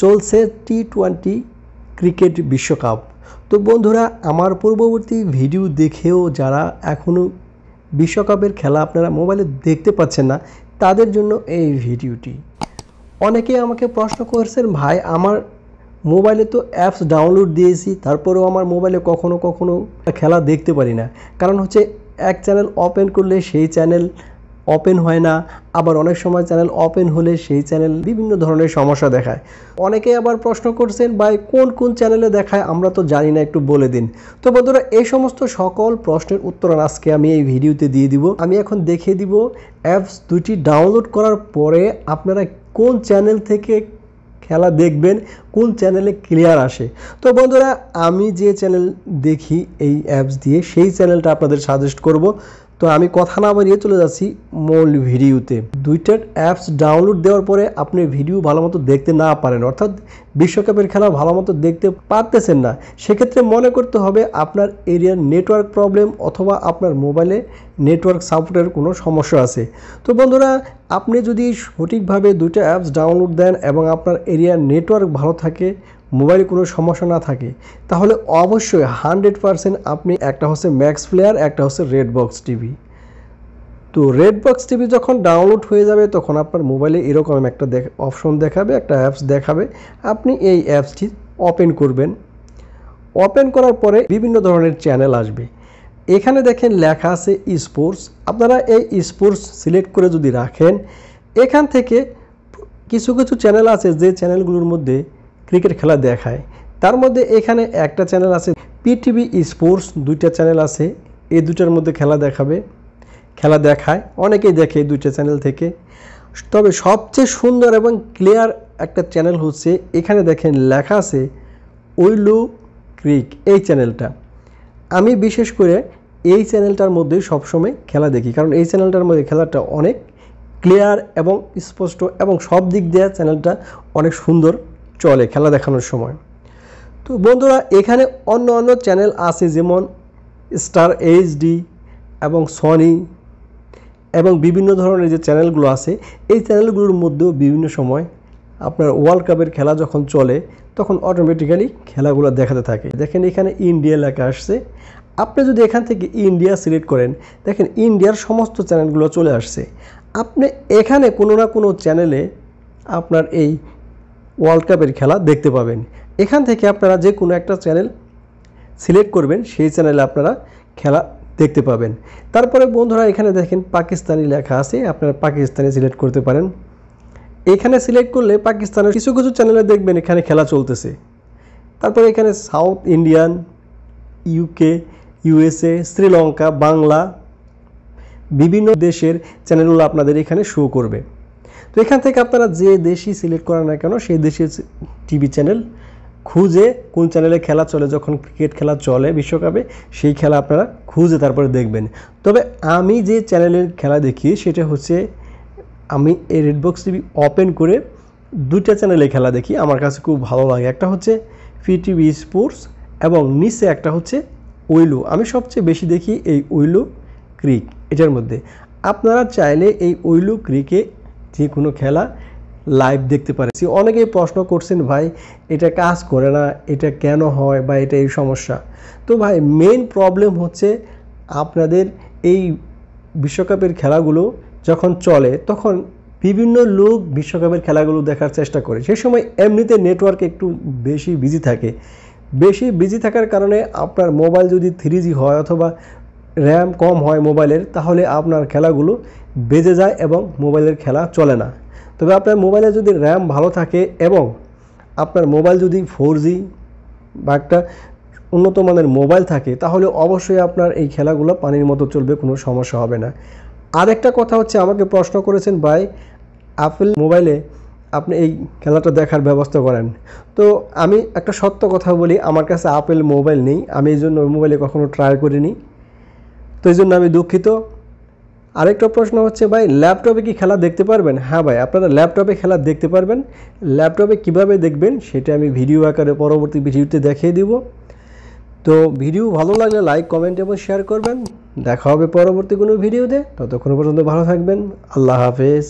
চলছে T twenty cricket বিশ্বকাপ তো বন্ধুরা আমার পূর্ববর্তী ভিডিও দেখেও যারা এখনও বিশ্বকাপের খেলা আপনারা মোবাইলে দেখতে পাচ্ছেন না তাদের জন্য এই ভিডিওটি অনেকে আমাকে প্রশ্ন করছেন ভাই আমার মোবাইলে তো অ্যাপস ডাউনলোড দিয়েছি তারপরেও আমার মোবাইলে কখনো কখনো খেলা দেখতে পারি না কারণ হচ্ছে এক চ্যানেল ওপেন করলে সেই চ্যানেল ওপেন হয় না আবার অনেক সময় চ্যানেল ওপেন হলে সেই চ্যানেল বিভিন্ন ধরনের সমস্যা দেখায় অনেকে আবার প্রশ্ন করছেন ভাই কোন কোন চ্যানেলে দেখায় আমরা তো জানি না একটু বলে দিন তো বন্ধুরা এই সমস্ত সকল প্রশ্নের উত্তর আজকে আমি এই ভিডিওতে দিয়ে দিব আমি এখন দেখিয়ে দিব অ্যাপস দুটি ডাউনলোড করার পরে আপনারা কোন চ্যানেল থেকে খেলা দেখবেন কোন চ্যানেলে ক্লিয়ার আসে তো বন্ধুরা আমি যে চ্যানেল দেখি এই অ্যাপস দিয়ে সেই চ্যানেলটা আপনাদের সাজেস্ট করব তো আমি কথা না বাড়িয়ে চলে যাচ্ছি মূল ভিডিওতে দুইটার অ্যাপস ডাউনলোড দেওয়ার পরে আপনি ভিডিও ভালো মতো দেখতে না পারেন অর্থাৎ বিশ্বকাপের খেলা ভালো মতো দেখতে পারতেছেন না সেক্ষেত্রে মনে করতে হবে আপনার এরিয়ার নেটওয়ার্ক প্রবলেম অথবা আপনার মোবাইলে নেটওয়ার্ক সাপোর্টের কোনো সমস্যা আছে তো বন্ধুরা আপনি যদি সঠিকভাবে দুইটা অ্যাপস ডাউনলোড দেন এবং আপনার এরিয়ার নেটওয়ার্ক ভালো থাকে মোবাইলে কোনো সমস্যা না থাকে তাহলে অবশ্যই হান্ড্রেড পারসেন্ট আপনি একটা হচ্ছে ম্যাক্স প্লেয়ার একটা হচ্ছে রেড বক্স টিভি তো রেড বক্স টিভি যখন ডাউনলোড হয়ে যাবে তখন আপনার মোবাইলে এরকম একটা অপশন দেখাবে একটা অ্যাপস দেখাবে আপনি এই অ্যাপসটি ওপেন করবেন ওপেন করার পরে বিভিন্ন ধরনের চ্যানেল আসবে এখানে দেখেন লেখা আছে স্পোর্টস আপনারা এই স্পোর্টস সিলেক্ট করে যদি রাখেন এখান থেকে কিছু কিছু চ্যানেল আছে যে চ্যানেলগুলোর মধ্যে ক্রিকেট খেলা দেখায় তার মধ্যে এখানে একটা চ্যানেল আছে পিটিভি স্পোর্টস দুইটা চ্যানেল আছে এই দুটার মধ্যে খেলা দেখাবে খেলা দেখায় অনেকেই দেখে এই দুইটা চ্যানেল থেকে তবে সবচেয়ে সুন্দর এবং ক্লিয়ার একটা চ্যানেল হচ্ছে এখানে দেখেন লেখা আছে উইলু ক্রিক এই চ্যানেলটা আমি বিশেষ করে এই চ্যানেলটার মধ্যে সবসময় খেলা দেখি কারণ এই চ্যানেলটার মধ্যে খেলাটা অনেক ক্লিয়ার এবং স্পষ্ট এবং সব দিক দিয়ে চ্যানেলটা অনেক সুন্দর চলে খেলা দেখানোর সময় তো বন্ধুরা এখানে অন্য অন্য চ্যানেল আছে যেমন স্টার এইচডি এবং সনি এবং বিভিন্ন ধরনের যে চ্যানেলগুলো আছে এই চ্যানেলগুলোর মধ্যেও বিভিন্ন সময় আপনার ওয়ার্ল্ড কাপের খেলা যখন চলে তখন অটোমেটিক্যালি খেলাগুলো দেখাতে থাকে দেখেন এখানে ইন্ডিয়া লেখা আসছে আপনি যদি এখান থেকে ইন্ডিয়া সিলেক্ট করেন দেখেন ইন্ডিয়ার সমস্ত চ্যানেলগুলো চলে আসছে আপনি এখানে কোনো না কোনো চ্যানেলে আপনার এই ওয়ার্ল্ড কাপের খেলা দেখতে পাবেন এখান থেকে আপনারা যে কোনো একটা চ্যানেল সিলেক্ট করবেন সেই চ্যানেলে আপনারা খেলা দেখতে পাবেন তারপরে বন্ধুরা এখানে দেখেন পাকিস্তানি লেখা আছে আপনারা পাকিস্তানি সিলেক্ট করতে পারেন এখানে সিলেক্ট করলে পাকিস্তানের কিছু কিছু চ্যানেলে দেখবেন এখানে খেলা চলতেছে তারপরে এখানে South Indian UK USA Sri Lanka Bangla বিভিন্ন দেশের চ্যানেলগুলো আপনাদের এখানে শো করবে তো এখান থেকে আপনারা যে দেশই সিলেক্ট করেন না কেন সেই দেশের টিভি চ্যানেল খুঁজে কোন চ্যানেলে খেলা চলে যখন ক্রিকেট খেলা চলে বিশ্বকাপে সেই খেলা আপনারা খুঁজে তারপরে দেখবেন তবে আমি যে চ্যানেলের খেলা দেখি সেটা হচ্ছে আমি এই রেডবক্স টিভি ওপেন করে দুইটা চ্যানেলে খেলা দেখি আমার কাছে খুব ভালো লাগে একটা হচ্ছে ফি টিভি স্পোর্টস এবং নিচে একটা হচ্ছে উইলো আমি সবচেয়ে বেশি দেখি এই উইলো ক্রিক এটার মধ্যে আপনারা চাইলে এই উইলো ক্রিকে যে কোনো খেলা লাইভ দেখতে পারে অনেকেই প্রশ্ন করছেন ভাই এটা কাজ করে না এটা কেন হয় বা এটা এই সমস্যা তো ভাই মেন প্রবলেম হচ্ছে আপনাদের এই বিশ্বকাপের খেলাগুলো যখন চলে তখন বিভিন্ন লোক বিশ্বকাপের খেলাগুলো দেখার চেষ্টা করে সেই সময় এমনিতে নেটওয়ার্ক একটু বেশি বিজি থাকে বেশি বিজি থাকার কারণে আপনার মোবাইল যদি থ্রি হয় অথবা র্যাম কম হয় মোবাইলের তাহলে আপনার খেলাগুলো বেজে যায় এবং মোবাইলের খেলা চলে না তবে আপনার মোবাইলে যদি র্যাম ভালো থাকে এবং আপনার মোবাইল যদি ফোর জি বা একটা উন্নত মানের মোবাইল থাকে তাহলে অবশ্যই আপনার এই খেলাগুলো পানির মতো চলবে কোনো সমস্যা হবে না আরেকটা কথা হচ্ছে আমাকে প্রশ্ন করেছেন ভাই আপেল মোবাইলে আপনি এই খেলাটা দেখার ব্যবস্থা করেন তো আমি একটা সত্য কথা বলি আমার কাছে আপেল মোবাইল নেই আমি এই জন্য মোবাইলে কখনও ট্রাই করিনি তো এই জন্য আমি দুঃখিত আরেকটা প্রশ্ন হচ্ছে ভাই ল্যাপটপে কি খেলা দেখতে পারবেন হ্যাঁ ভাই আপনারা ল্যাপটপে খেলা দেখতে পারবেন ল্যাপটপে কিভাবে দেখবেন সেটা আমি ভিডিও আকারে পরবর্তী ভিডিওতে দেখিয়ে দিব তো ভিডিও ভালো লাগলে লাইক কমেন্ট এবং শেয়ার করবেন দেখা হবে পরবর্তী কোনো ভিডিওতে ততক্ষণ পর্যন্ত ভালো থাকবেন আল্লাহ হাফেজ